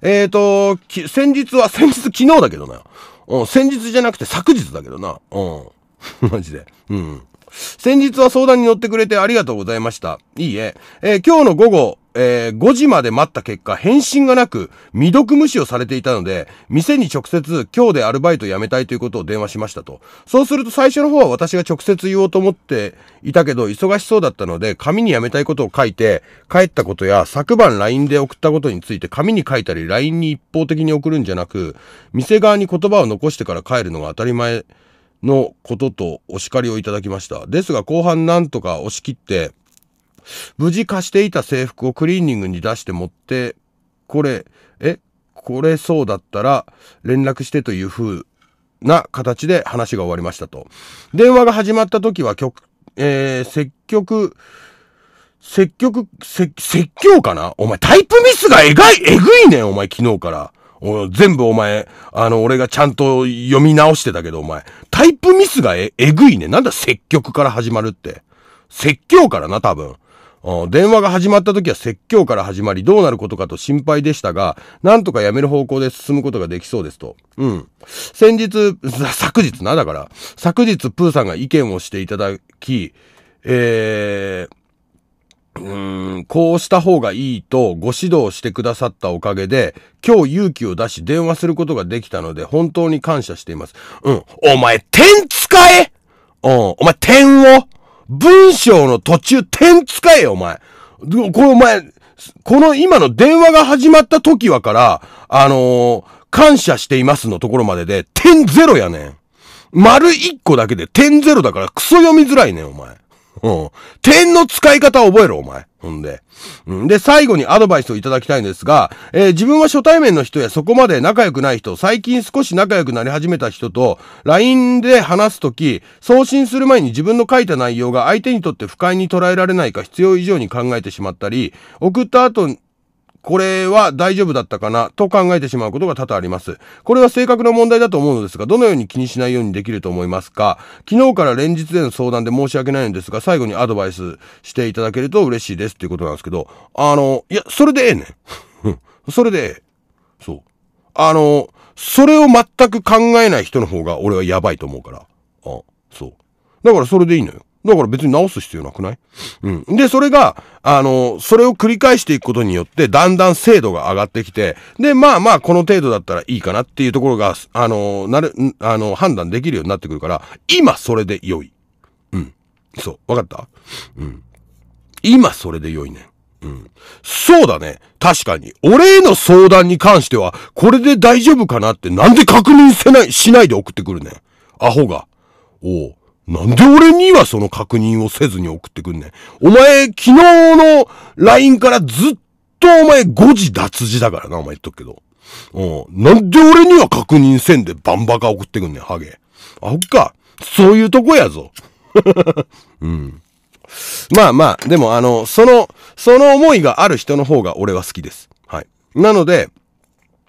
えっ、ー、と、先日は、先日昨日だけどな。うん、先日じゃなくて昨日だけどな。うん。マジで。うん。先日は相談に乗ってくれてありがとうございました。いいえ。えー、今日の午後、えー、5時まで待った結果、返信がなく、未読無視をされていたので、店に直接、今日でアルバイト辞めたいということを電話しましたと。そうすると最初の方は私が直接言おうと思っていたけど、忙しそうだったので、紙に辞めたいことを書いて、帰ったことや、昨晩 LINE で送ったことについて紙に書いたり、LINE に一方的に送るんじゃなく、店側に言葉を残してから帰るのが当たり前のこととお叱りをいただきました。ですが後半なんとか押し切って、無事貸していた制服をクリーニングに出して持って、これ、え、これそうだったら連絡してという風な形で話が終わりましたと。電話が始まった時は曲、えー、積極、積極、積、説教かなお前タイプミスがえがい、えぐいねん、お前昨日から。お全部お前、あの、俺がちゃんと読み直してたけど、お前。タイプミスがえ、えぐいね。なんだ説教から始まるって。説教からな、多分。電話が始まった時は説教から始まり、どうなることかと心配でしたが、なんとかやめる方向で進むことができそうですと。うん。先日、昨日な、だから。昨日、プーさんが意見をしていただき、えー、うんこうした方がいいとご指導してくださったおかげで、今日勇気を出し電話することができたので、本当に感謝しています。うん。お前、点使えうん。お前、点を文章の途中、点使えよ、お前。これお前、この今の電話が始まった時はから、あのー、感謝していますのところまでで、点ゼロやねん。丸一個だけで点ゼロだからクソ読みづらいねん、お前。うん。点の使い方を覚えろ、お前。ほんで。うん、で、最後にアドバイスをいただきたいんですが、えー、自分は初対面の人やそこまで仲良くない人、最近少し仲良くなり始めた人と、LINE で話すとき、送信する前に自分の書いた内容が相手にとって不快に捉えられないか必要以上に考えてしまったり、送った後これは大丈夫だったかなと考えてしまうことが多々あります。これは性格の問題だと思うのですが、どのように気にしないようにできると思いますか昨日から連日での相談で申し訳ないのですが、最後にアドバイスしていただけると嬉しいですっていうことなんですけど、あの、いや、それでええねん。それでええ。そう。あの、それを全く考えない人の方が俺はやばいと思うから。あ、そう。だからそれでいいのよ。だから別に直す必要なくないうん。で、それが、あの、それを繰り返していくことによって、だんだん精度が上がってきて、で、まあまあ、この程度だったらいいかなっていうところが、あの、なる、あの、判断できるようになってくるから、今それで良い。うん。そう。わかったうん。今それで良いね。うん。そうだね。確かに。俺への相談に関しては、これで大丈夫かなってなんで確認せない、しないで送ってくるね。アホが。おう。なんで俺にはその確認をせずに送ってくんねん。お前、昨日の LINE からずっとお前5時脱字だからな、お前言っとくけど。うん。なんで俺には確認せんでバンバカ送ってくんねん、ハゲ。あほっか。そういうとこやぞ。うん。まあまあ、でもあの、その、その思いがある人の方が俺は好きです。はい。なので、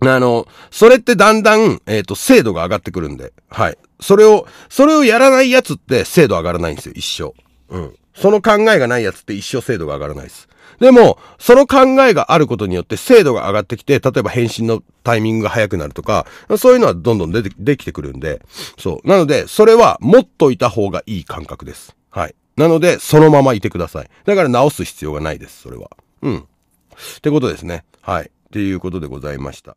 あの、それってだんだん、えっ、ー、と、精度が上がってくるんで、はい。それを、それをやらないやつって精度上がらないんですよ、一生。うん。その考えがないやつって一生精度が上がらないです。でも、その考えがあることによって精度が上がってきて、例えば返信のタイミングが早くなるとか、そういうのはどんどん出て、できてくるんで、そう。なので、それは持っといた方がいい感覚です。はい。なので、そのままいてください。だから直す必要がないです、それは。うん。ってことですね。はい。っていうことでございました。